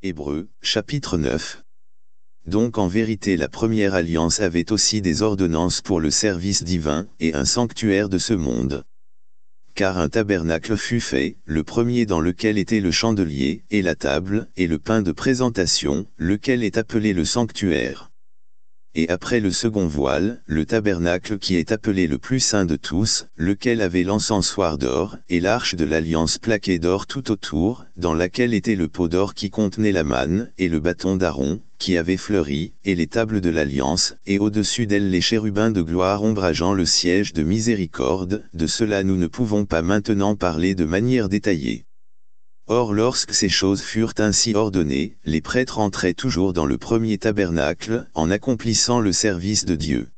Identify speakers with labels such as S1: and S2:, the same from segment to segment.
S1: Hébreu, chapitre 9. Donc en vérité la première alliance avait aussi des ordonnances pour le service divin, et un sanctuaire de ce monde. Car un tabernacle fut fait, le premier dans lequel était le chandelier, et la table, et le pain de présentation, lequel est appelé le sanctuaire et après le second voile, le tabernacle qui est appelé le plus saint de tous, lequel avait l'encensoir d'or, et l'arche de l'alliance plaquée d'or tout autour, dans laquelle était le pot d'or qui contenait la manne, et le bâton d'Aaron, qui avait fleuri, et les tables de l'alliance, et au-dessus d'elles les chérubins de gloire ombrageant le siège de miséricorde, de cela nous ne pouvons pas maintenant parler de manière détaillée. Or lorsque ces choses furent ainsi ordonnées, les prêtres entraient toujours dans le premier tabernacle, en accomplissant le service de Dieu.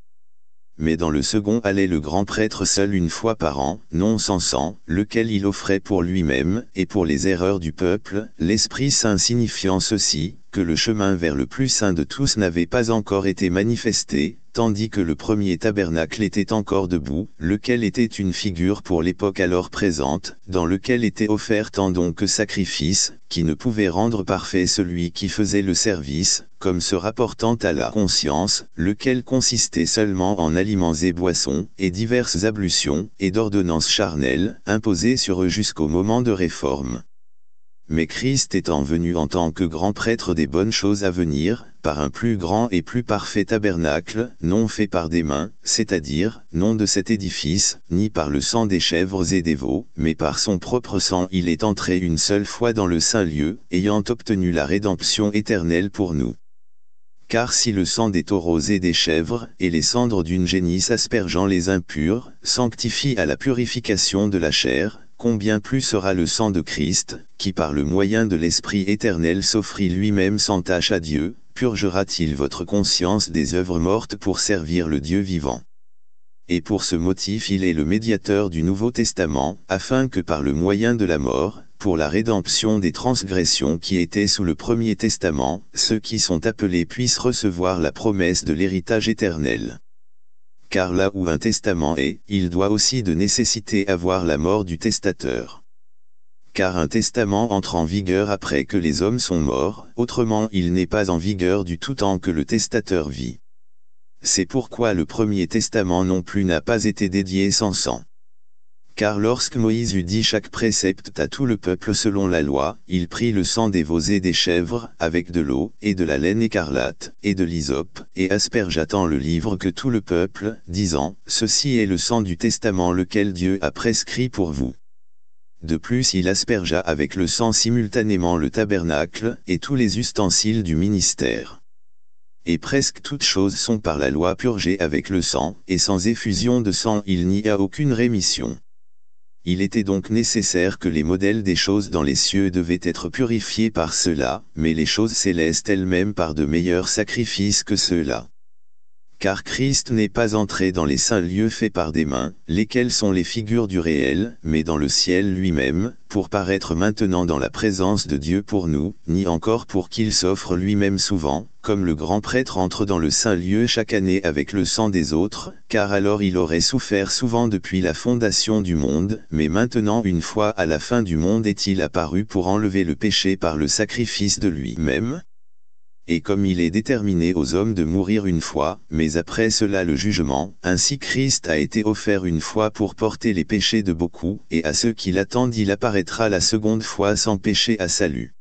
S1: Mais dans le second allait le grand prêtre seul une fois par an, non sans sang, lequel il offrait pour lui-même, et pour les erreurs du peuple, l'Esprit Saint signifiant ceci, que le chemin vers le plus saint de tous n'avait pas encore été manifesté, tandis que le premier tabernacle était encore debout, lequel était une figure pour l'époque alors présente, dans lequel était offert tant donc que sacrifice, qui ne pouvait rendre parfait celui qui faisait le service, comme se rapportant à la conscience, lequel consistait seulement en aliments et boissons, et diverses ablutions, et d'ordonnances charnelles, imposées sur eux jusqu'au moment de réforme mais Christ étant venu en tant que grand prêtre des bonnes choses à venir, par un plus grand et plus parfait tabernacle, non fait par des mains, c'est-à-dire, non de cet édifice, ni par le sang des chèvres et des veaux, mais par son propre sang il est entré une seule fois dans le saint lieu, ayant obtenu la rédemption éternelle pour nous. Car si le sang des taureaux et des chèvres, et les cendres d'une génisse aspergeant les impurs, sanctifient à la purification de la chair, combien plus sera le sang de Christ, qui par le moyen de l'Esprit éternel s'offrit lui-même sans tâche à Dieu, purgera-t-il votre conscience des œuvres mortes pour servir le Dieu vivant Et pour ce motif il est le médiateur du Nouveau Testament, afin que par le moyen de la mort, pour la rédemption des transgressions qui étaient sous le Premier Testament, ceux qui sont appelés puissent recevoir la promesse de l'héritage éternel car là où un testament est, il doit aussi de nécessité avoir la mort du testateur. Car un testament entre en vigueur après que les hommes sont morts, autrement il n'est pas en vigueur du tout temps que le testateur vit. C'est pourquoi le premier testament non plus n'a pas été dédié sans sang. Car lorsque Moïse eut dit chaque précepte à tout le peuple selon la loi, il prit le sang des veaux et des chèvres, avec de l'eau, et de la laine écarlate, et de l'hysope, et aspergea tant le livre que tout le peuple, disant, Ceci est le sang du testament lequel Dieu a prescrit pour vous. De plus il aspergea avec le sang simultanément le tabernacle, et tous les ustensiles du ministère. Et presque toutes choses sont par la loi purgées avec le sang, et sans effusion de sang il n'y a aucune rémission. Il était donc nécessaire que les modèles des choses dans les cieux devaient être purifiés par cela, mais les choses célestes elles-mêmes par de meilleurs sacrifices que ceux-là car Christ n'est pas entré dans les saints lieux faits par des mains, lesquels sont les figures du réel, mais dans le ciel lui-même, pour paraître maintenant dans la présence de Dieu pour nous, ni encore pour qu'il s'offre lui-même souvent, comme le grand prêtre entre dans le saint lieu chaque année avec le sang des autres, car alors il aurait souffert souvent depuis la fondation du monde, mais maintenant une fois à la fin du monde est-il apparu pour enlever le péché par le sacrifice de lui-même et comme il est déterminé aux hommes de mourir une fois, mais après cela le jugement, ainsi Christ a été offert une fois pour porter les péchés de beaucoup, et à ceux qui l'attendent il apparaîtra la seconde fois sans péché à salut.